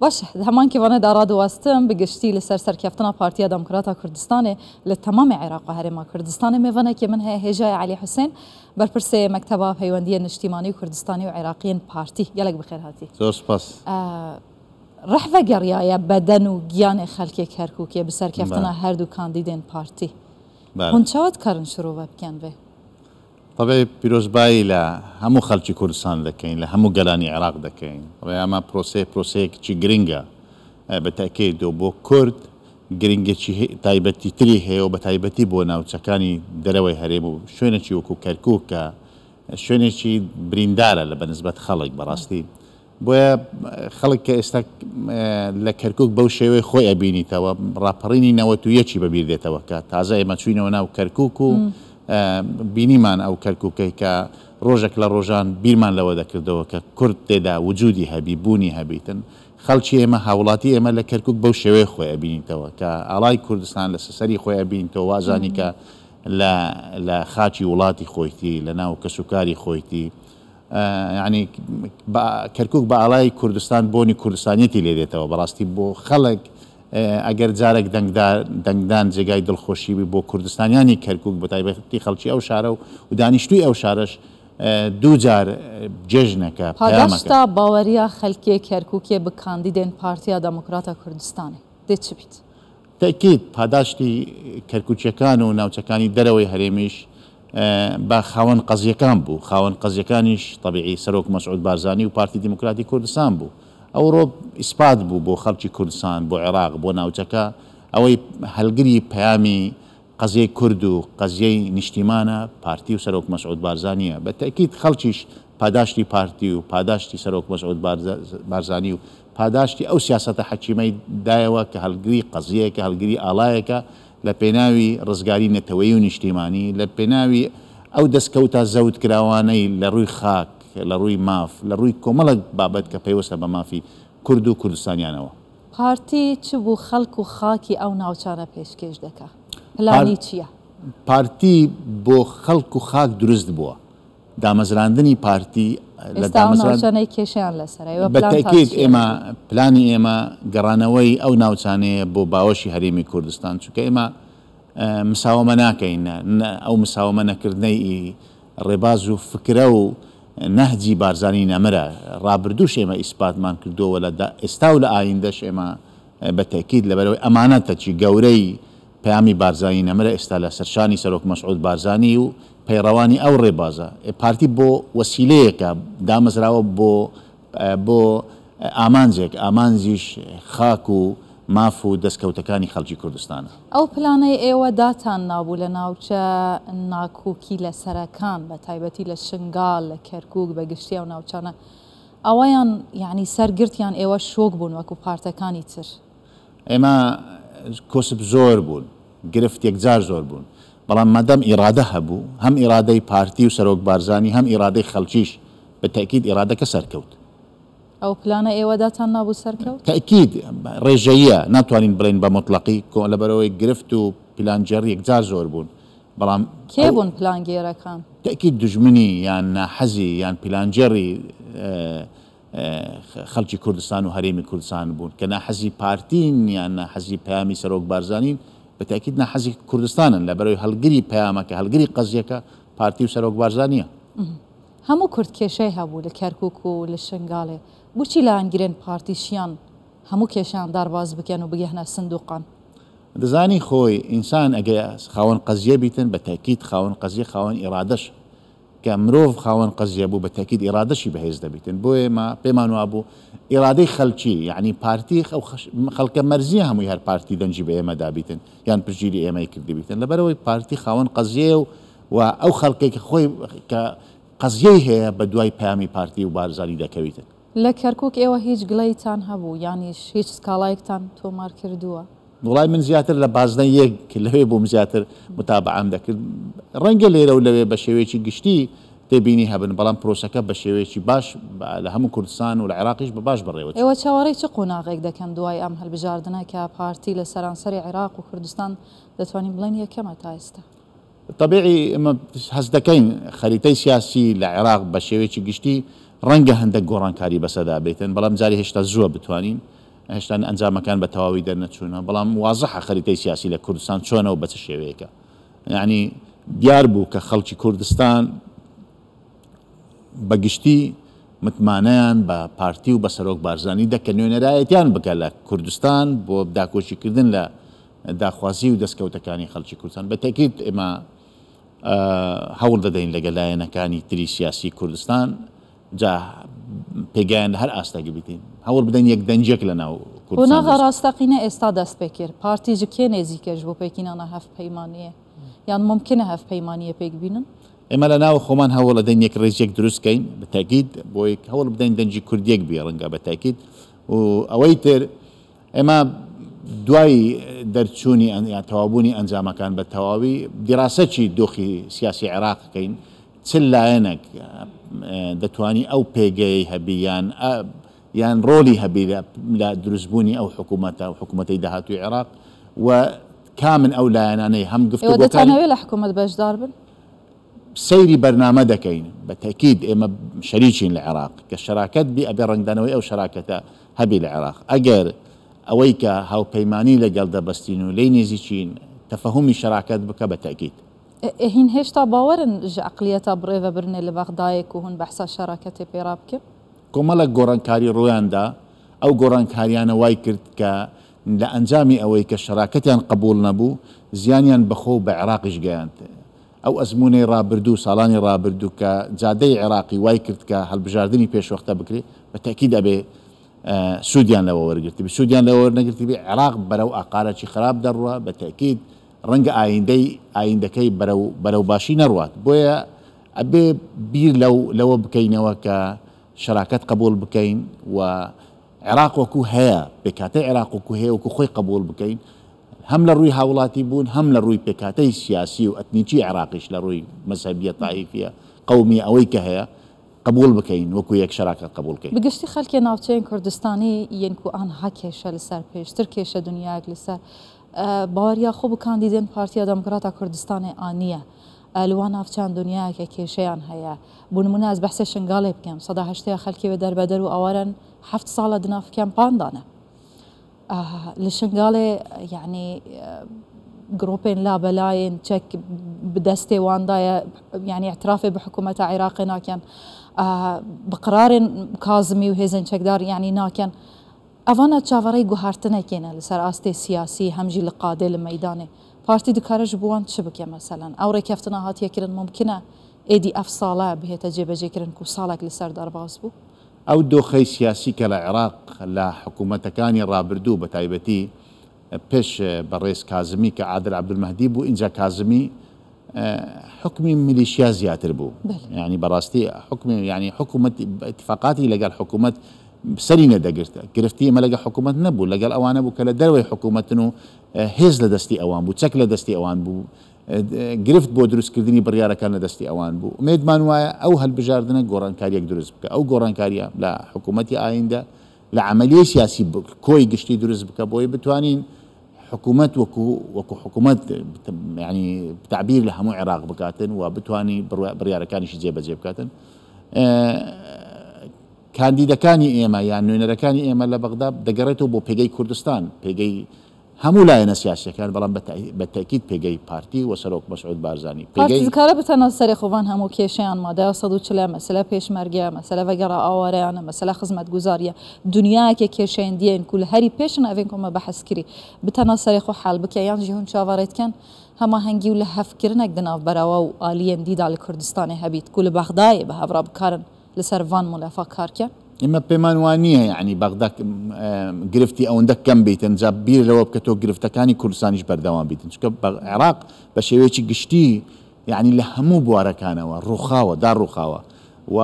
باشه همان که وانه دارا دواستم بگشتی لسر سرکفتنا پارتیا دموکراتا کردستان لتمام عراق و هرما کردستان میوانه که من هجای علی حسین برپرسه مکتبه پیوندی نشتیمانی و کردستانی و عراقین پارتی یلک بخیر هاتی زور سپاس آه، رحوه گریایه بدن و گیان خلک کرکوکی بسرکفتنا هر دو کاندیدین پارتی هنچاوت کارن شروع بکن به طبێ پیرۆزبایی لە هەموو خەلکی کوردستان دەکەین لە هەموو گەلانی عراق دەکەین ڕێ ئەمە پرۆسی پرۆسەیەکی گرنگە بە تاکەی دۆ بۆ کورد گرنگێکی تایبەتی تری هەیە و بە تایبەتی بۆ ناوچەکانی دەرەوەی هەرێم و شوێنێکی وەکو کەرکووکە شوێنێکی بریندارە لە بەنسبەت خەڵک بەڕاستی بۆیە خەڵک کە ئێستا لە کەرکک بەو شێوەی خۆی ئەبینیتەوە ڕاپەڕینی نەوە تو یەکی بەبییر دێتەوە کە تازە ئێمە چوینەوە ناو کەرکک و بینیمان ئەو کەرکووکەی کە ڕۆژێک لە ڕۆژان بیرمان لەوە دەکردەوە کە کورد تێدا وجودی هەبی بوونی هەبیتن خەڵکی ئێمە هاوڵاتی ئێمە لە کەرکک بەو شێوەیە خۆی بینیتەوە کە ئاڵای کوردستان لە سەسەری خۆیان بینیتەوە وازانی کە لە خاچی وڵاتی خۆیتی لە ناو کەسوکاری خۆیتی ینی کەرکک بە ئالای کوردستان بۆنی کوردستانیەتی لێ دێتەوە بەڕاستی بۆ خەڵک ئەگەر جارێک دەنگدان جێگای دڵخۆشی بۆ کوردستانیانی کەرکک بە تایبەتی خەڵکی ئەو شارە و و دانیشتوی ئەو شارش دووجار جێژنەکە پاداشتا باوەریە خەلکێ کەرککێ بکاندیدێن پارتیا دەموکراتە کوردستانی دێت بیت تەکیت پاداشتی کەرکوچەکان و ناوچەکانی دەرەوەی هەرێمیش با خاوەن قەزیەکان بوو خاوەن قەزیەکانیش طبیعی سەرۆک مەسعود بارزانانی و پارتی دیموکراتی کوردستان بوو ئەوڕۆپ ئیسپات بوو بۆ خەڵکی کوردستان بۆ عێراق بۆ ناوچەکە ئەوەی هەلگری پەیامی قەزیەی کورد و قەزیەی نیشتیمانە پارتی و سەرۆک مەسعود بارزانە بە تەکیید خەڵکیش پاداشتی پارتی و پاداشتی سەرۆک مەسعود بارزانی و پاداشتی ئەو سیاستە حەکیمەی دایەوە کە هەلگری قەزیەیەکە هەلگری ئاڵایەکە لە پێناوی ڕزگاری نەتەوەی و نیشتیمانی لە پێناوی ئەو دەستکەوتە زەوت کراوانەی لە ڕووی خاک لە ڕووی ماف لە ڕووی کۆمەڵک بابەت کە پێیوەستە بە مافی کورد و کوردستانیانەوە پارتی چ بوو خەڵک و خاکی ئەو ناوچانە پێشکەش دەکا پلانی چییە؟ پارتی بۆ خەڵک و خاک دروست بووە دامەزراندنی پارتی لەدانەی کێشیان لەسەر بەتەکیت ئێمە پلانی ئێمە گەڕانەوەی ئەو ناوچانەیە بۆ باوەشی هەرێمی کوردستان چونکە ئێمە مساومە ناکەین ئەو مساومە نەکردنەی ڕێباز و فکرە و نەهجی بارزانانی نەمەرە ڕابردوو شێمە ئیسپاتمان کردووە لە ئێستا و لە ئایندە شێمە بە تەکیید لەبەرەوەی ئەمانەتە چی گەورەی پامی بارزانانی نەمەرە ئێستا لە سەرشانی سەرۆک مەسعود بارزانانی و پەیڕەوانی ئەو ڕێبازە پارتی بۆ وەسیلەیەکە دامەزراوە بۆ بۆ ئامانجێک ئامانزیش خاک و ماف و دەستکەوتەکانی خەڵکی کوردستانە ئەو پلانەی ئێوە داتان نابوو لە ناوچە ناکوکی لە سەرەکان بە تایبەتی لە شنگال لە کەرکک بە گشتی و ناوچانە ئەوەیان یعنی سەرگرتیان ئێوە شۆک بوون وەکو پارتەکانی تر ئێمە کۆسب زۆر بوون گرفت یەکجار زۆر بوون بەڵام مەدەم ئیرادە هەبوو هەم ئیرادەی پارتی و سەرۆک بارزانانی هەم ئیرادەی خەلکیش بە تاکیید ئیرادەکە سەرکەوت ئەو پلانە ئێوەداتان نابوو سەرکەوت سركو تاكيد ناتوانین بڵین بلين بمطلقي كون لبروي بەرەوەی بلان و پلانجار یەکجار زۆر بوون بەڵام کێ بوون پلانگێرەکان تاکی دژمنی یان ناحەزی یان پلانجێری خەڵکی کوردستان و هەرێمی کوردستان بوون کە ناحەزی پارتین یان ناحەزی پامی سەرۆک بارزانین بە تاکید ناحەزی کوردستانن لە بەرەوەی هەلگری پامەکە هەلگری قەزیەکە پارتی و سەرۆک بارزانە. هەموو کورد کێشەی هەبوو لە کەرکک و لە شنگالێ بچی لە ئەنگرێن پارتیشیان هەموو کێشیان دارباز بکەن و بگەهنە سندوقان دەزانی خۆی ئینسان ئەگەی خاوەن قەزیە بیتن بە تاکیت خاوەن قەزیە خاوەن ئێرادەش کە مرۆڤ خاوەن قەزیە بوو بە تاکیید ئێرادەشی بەهێز دەبیتن بۆ ئێمە پێمان وابوو ئێرادەی خەلکی یعنی پارتی خەڵکە مەرزیە هەمووی هەر پارتی دەنجی بە ئێمە دابیتن یان پرژیری ئێمەی کردبیتن لەبەرەوەی پارتی خاوەن قەزیە و و ئەو خەڵکێک خۆی قەزیەی هەیە بە دوای پامی پارتی و بارزانی دەکەویتن لە کەرکک ئێوە هیچ گڵەیتان هەبوو یانیش هیچ سکاڵایەکتان تۆمار کردووە وڵای من زیاتر لە بازنە یەک لەوێ بۆم زیاتر متابعام دەکرد ڕەنگە لێرە و لەوێ بە شێوێکی گشتی تێبینی هەبن بەڵام پرۆسەکە بە شێوەیەکی باش لە هەموو کوردستان و لە عێراقیش بە باش بڕێوە ئێوە چاوەڕێی چ قۆناغێک دەکەن دوای ئەم هەلبژاردنە کە پارتی لە سەرانسەری عێراق و کوردستان دەتوانین بڵێن یەکەمە تا ئێستا طبیعی ئمە هەز دەکەین خەریتەی سیاسی لە عێراق بە شێوێکی گشتی ڕەنگە هەندە گۆڕانکاری بەسەدا بێتن بەڵام جاری هێشتا زووە بتوانین هێشتا ئەنجامەکان بە تەواوی دەرنەچوونە بەڵام وازەح خەریتەی سیاسی لە کوردستان چۆنە و بەچە شێوەیەەکە یعنی دیار بوو کە خەڵکی کوردستان بەگشتی متمانیان بە پارتی و بە سەرۆک بارزانانی دەکە نوێنەرایەتیان بکە لە کوردستان بۆ داکۆچیکردن لە داخوازی و دەستکەوتەکانی خەڵکی کوردستان بە تەکیت ئێمە هەوڵ دەدەین لەگە لایەنەکانی تری سیاسی کوردستان جا پێگەیان هەر ئاستاگی بتین هەوڵ بدەن یەک دەنجێک لە ناو کوردناغا ڕاستەقینە ئێستا دەست پێکرد پارتیژ کێ نێزیکەش بۆ پێکینانە هەفت پەیمانە یان ممکنە هەفت پەیمانە پێک بینن ئێمە لە ناو خۆمان هەوڵ لە دەنیەک ڕێزیەک دروستکەین بە تاکیید بۆی هەوڵ بدەین دەنجی کوردیەک بێ ڕەنگە بە تاکیید و ئەوەی تر ئێمە دوای دەرچوونی ئەن تەوابوونی به بە دراسه چی دوخی سیاسی عێراقەکەین چ لایەنێک دەتوانی ئەو او هەبییان یان ڕۆلی هەبی لە دروستبوونی او حکوومەتە او حکوومەتی داهاتوی عێراق و کامن ئەو لایەنانەی هەم گفتوێت لە حکوومەت بەشدار بن سەیری بەرنامە دەکەین بە تەکید ئێمە شەریکین لە اما شريكين العراق بی بي ابي ئەو او شراكته هبي العراق ئەگەر اويكا هاو بيماني لقال دبستينو ليني زيشين تفهمي شراكات بك بتاكيد هين هيش تاکیت هین هێشتا بريفا برني لبغدايك وهن بحث شراكات بيرابك كومالا هون بەحسا شاراکەتێ پێرا بکەم کۆمەڵە گۆڕانکاری ڕۆیاندا ئەو گۆڕانکاریانە وای کرد کە قبول نبو زيانيا بخو بعراق عێراقیش گەیانت او ازموني رابردو ساڵانی رابردو کە جادەی عراقي وای کرد هل هەلبژاردننی بيش بکرێت بكري بتاكيد ابي سوودیان لەوە وەرگرتی سوودیان لە وەرنەگرتی بێ عراق بەرەو ئاقارەی خراپ دەڕوە بە تاکیید ڕەنگە ئایندەی ئایندەکەی بەرەو باشی نەڕات بۆیە ئەبێ بیر لەو لەوە بکەینەوە کە شراکت قبول بکەین و عێراق وەکو هەیە پێکاتەی عێراق وکو هەیە وکو خۆی قبول بکەین هەم لە ڕووی هاوڵاتی بوون هەم لە ڕووی پێکاتەی سیاسی و ئەتنیچی عراقیش لە ڕووی مەسەبیە تاعیفە قومی ئەوەی کە هەیە قبول بکەین یک یەک قبول قبولکەین بگشتی خەلکی ناوچەیان کوردستانی یەنکو ئان ها کێشە لەسەر پێشتر کێشە دنیاک لەسەر باوەریا خۆ بکان دیدێن پارتیا دەموکراتە کوردستانی ئانیە. لەوان ناافچان دنیاکە کێشەیان هەیە بوونمونە از بحث شنگالی بکەم سەداهشتەیە خەلکیوە دەربەدەر و در بدر و هفت سال دناف کم پاندانە لە لشنگالی یعنی گروپین لا بەلایەن چەک بدەستێ واندایە ینی اعترافێ بە حکوومەتە عێراقی ناکەن آه، بقرارن کازمی و هێزن چەکدار یعنی ناکەن ئەوانە چاوەڕێی گوهارتنەکێنە لەسەر ئاستی سیاسی هەمجی لە قادێ لە مەدانێ پارتی دکارەش بووان چ بکە مەسەلەن ئەو ڕێککەفتنا هاتیەکردن ممکنە ئێدی ئەف ساڵە بهێتە جێبەجێکردن و ساڵێک لەسەر دەرباز بوو ئەو دۆخەی سیاسی کە لە عێراق لە حکوومەتەکانی ڕابردوو بە تایبەتی پێش بەڕێز کازمی کە عادر عبدمەدی بو اینجا کازمی حكمي ميليشيا زياتر بو يعني براستي حكمي يعني حكومة اتفاقاتي لقى حكومة سرینه دەگرتە گرفتی ئەمە لەگە لقى نەبوو لەگەڵ ئەوانە دروي کە لە دەروی حکوومەتن و هێز آه، لدستي أوان بو بوو چەک لە دەستی ئەوان بريارة كان لدستي أوان بو ميد دەستی ئەوان بوو مێدمان وایە ئەو كاريا گۆڕانکاریەک دروست بکە ئەو گۆڕانکاریە لە حکوومەتی ئایندە لە عملیە سیاسی كوي قشتي دروست بك بوي بتوانين حكومات وكو وكو حكومات يعني بتعبير لها مو عراق بكاتن وبتواني بريارة كان شي جيب جيب كاتن آه، كانديدا كاني ايما يعني نوينرا كاني ايما لبغداد دقرته بو بيجي كردستان بيجي همو لاین لایەنە سیاسەکان به بەتەکیید پیجی پارتی و مسعود مەسعود بارزانانی پێگەیکارە بتەنە سەری همو هەموو کێشیان مادە سەد و چلە مەسلە پێشمەرگە مەسلە بەگەڕ ئاوارەیانە مەسلە خزمەت گوزاریە دنیاکە کێشێن دیێن کول هەری پێشن ئەێن کۆمە بەحسکری بتەنە سەری خۆ حال بکە یان کن همه هنگی و لە هەفکردنێک دناو بەراوە و ئالیەن دیدا دال کوردستانی هەبیت کو کل بەخدایە به هەورا بکارن لەسەر وان کار که اما پەیمانوانییە یعنی يعني بغداد ئەوەندە آه، او بیتن كم بیر لەوە بکە تۆ گرفتەکانی کوردستانیش بەردەوام بیتن چکە عێراق بە شێوەیەکی گشتی یعنی يعني لە هەموو بوارەکانەوە ڕووخاوە دا ڕووخاوە و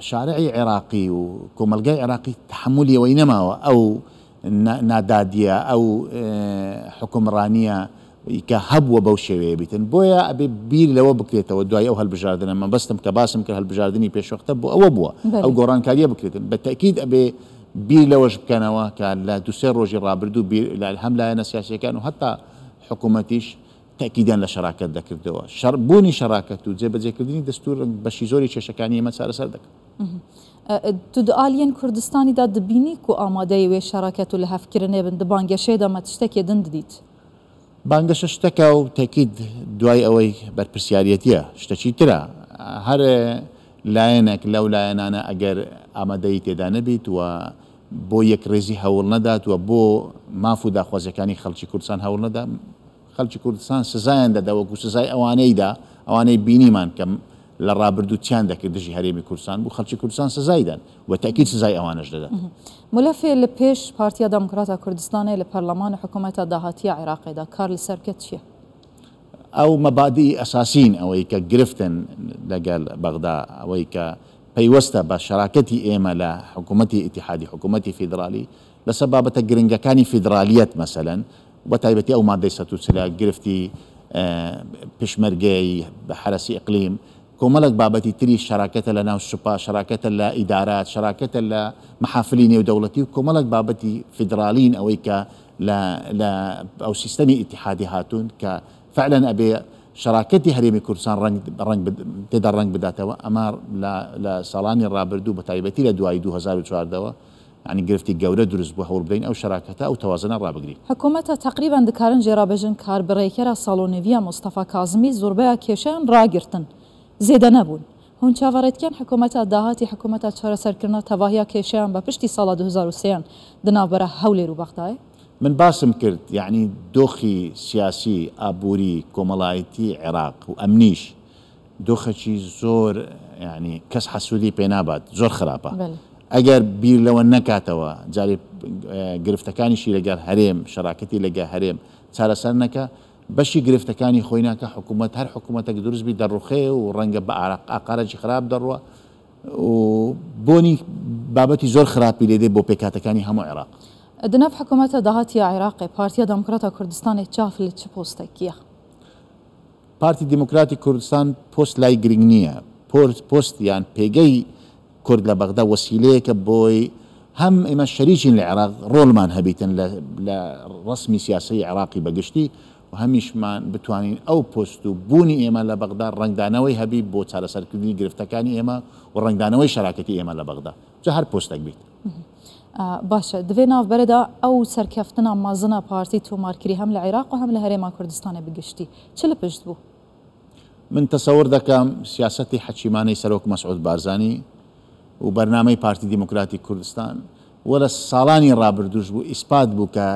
شارعی عێراقی و کۆمەلگای عێراقی تحملیەوەی او ئەو نادادیە ئەو آه، حکمڕانیە کە بيتن بويا أبي بير لو ئەبێ ودعي أو بکرێتەوە دوای بس تم من بەستم کە باسم کە هەلبژاردننی پێشوەختە بۆ ئەوە بووە ئەو گۆڕانکاریە بکرێتن بە تاکیید ئەبێ بیر لەوەش بکەنەوە کە لە دوسێ ڕۆژی ڕابردوو هەم لایەنە سیاسەکان و هەتا حکوومەتیش تاکیدان لە شراکت دەکردەوە شەربوونی شراکت و جێبەجێکردنی دەستور بەشی زۆری کێشەکانی ئمە چارەسەر دەکەن. تو دالین أه، کوردستانی دا دبینی کو ئامادەی وێ شاراکەت و لە هەفکردنێ بن دەبانگەشێدا مە تشتێکێ دن دەدیت. بانگەشە شتەکە و تەکید دوای ئەوەی بەرپسیارەتیە شتەچی ترە هەر لایەنێک لەو لایەنانە ئەگەر ئامادەی تێدا نەبییت وە بۆ یەک ڕێزی هەوڵ نەداتوە بۆ ماف و داخوازیەکانی خەڵکی کوردستان هەوڵ نەدا خەڵکی کوردستان سزایان دەدەوەکو سزای ئەوانەیدا ئەوانەی بینیمان کەم لە ڕابردووتیان دەکرد دژی هريمي کورسان بو خەڵکی کوردستان سزایدان و تاکیید سزای ئەوانش دەدات ملافێ لە پێش پارتیا دموکراتە کوردستانی لە پەرلەمان حکوومەتە داهاتی عێراقیدا دا لە سەرکەت چییە؟ او مەبادی ئەساسین ئەوەی کە گرفتن لەگەل بغدا ئەوەی کە پەیوەستە بە شراکەتی ئێمە لە حکوومەتتی ئتحادی حکوومەتتی فیدراالی لەسەر بابەتە گرنگەکانی مثلا و بە او ئەو مادەی گرفتی پشمەرگەی بە حرەسی كوملك بابتي تري شراکەتە لنا ناو شوپا لإدارات لە لمحافلين ودولتي كوملك بابتي فدرالين أو ك لا لا أو کە اتحادي هاتون سیستەمی ئتحادی هاتوون کە فعلەن ئەبێ رنج هەرێمی کوردستان بداتا تێدا لا لا سالاني لە بتايبتي لا دواي 2014ەوە ینی يعني گرفتی گەورە دروست بۆ هەوڵ بدەین ئەو شراکەتە ئەو تەوازنە ڕابگرین حکوومەتە تقریبان دکارن جێرابێژن کاربڕێکێرە ساڵۆنێویە مصطفى كاظمي زۆربەیە كيشان راغرتن زێدە نەبوون هەون چاوەڕێتکیان حکوومەتە داهاتی حکوومەتە چارەسەرکردنە تەواهیا کێشیان بە پشتی ساڵە 2023یان دنابەرە هەولێر و بەختای من باسم کرد یعنی دۆخی سیاسی ئابووری کۆمەڵایەتی عێراق و ئەمنیش دۆخەکی زۆر ینی کەس حەسوودی پێ نابات زۆر خراپە ئەگەر بیر لەوە نەکاتەوە جاری گرفتەکانیشی لەگەر هەرێم شراکەتی لەگە هەرێم چارەسەر نەکە بەشی گرفتەکانی خۆیناکە حکوومەت هەر حکوومەتێک دروستبی دەڕوخێ و ڕەنگە بە ئاقارەی خراپ دەڕوە بۆنی بابەتی زۆر خراپی لێدێ بۆ پێکاتەکانی هەموو عێراق دنف حکوومەتە داهاتی عێراقی پارتیا دموکراتە کوردستانی چاف لە چ پۆستێکیە پارتی دموکراتی کوردستان پۆست لای گرنگ نییە پۆستیان پێگەی کورد لە بەغدا وەسیلەیەکە بۆی هەم ئێمە شەریکین لە عێراق ڕۆلمان هەبیتن لە ڕسمی سیاسی عراقی بەگشتی هەمیشمان بتوانین ئەو پست و بوونی ئێمە لە بەغدا ڕنگدانەوەی هەبی بۆ چارەسەرکردنی گرفتەکانی ئێمە و ڕنگدانەوەی شراکەتی ئێمە لە بەغدا جە هەر پۆستێک بیت. باشە دوێ ناوبەردا ئەو سەرکەفتنا مازنە پارتی تۆمارکری هەم لە عێراق و هەم لە هەرێما کوردستانە بگشتی چ لە پشت بوو؟ من تەسەور دەکەم سیاستی حەچیمانەی سەرۆک مەسعود بارزانانی و بەرنامەی پارتی دیموکراتی کوردستان وەرە ساڵانی ڕابردوش بوو ئیسپات بوو کە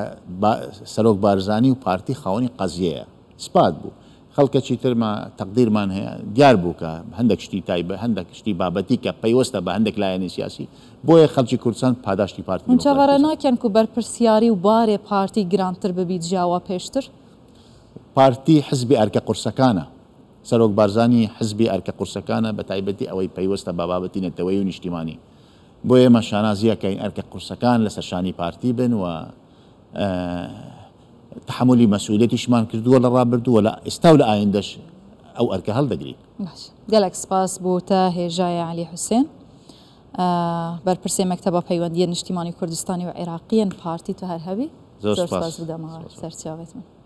سەرۆک بارزانانی و پارتی خاوەنی قەزیەیە سپات بوو خەڵکەچی ترمە تەقدیرمان هەیە دیار بوو کە هەندێک شتی تایبە هەندێک شتی بابەتی کە پەیوەستە بە هەندێک لایەنی سیاسی بۆیە خەڵکی کوردستان پاداشتی پارتی منچەوەرە ناکەن و بەرپرسیاری و بارێ پارتی گرانتر ببیت جیاوا پێشتر پارتی حزبی ئەرکە قورسەکانە سەرۆک بارزانانی حزبی ئەرکە قورسەکانە بە تایبەتی ئەوەی پەیوەستە بابەتی نەتەوەی و نیشتیمانی بۆ ئێمە شانازیەکەین ئەرکە قورسەکان لەسەر شانی پارتی بن و اه، تحملی مەسوولێتیشمان کردووە لە ڕابردووە لە ئێستا و لە ئایندەش ئەو ئەرکە هەڵدەگریت گەلک سپاس بۆ تا هێژایە علی حوسێن اه، بەرپرسێ مەکتتەبە پەیوەندیە نیشتیمانی کوردستانی و عێراقیەن پارتی تو هەر هەوی زۆر سەرچاوێت من.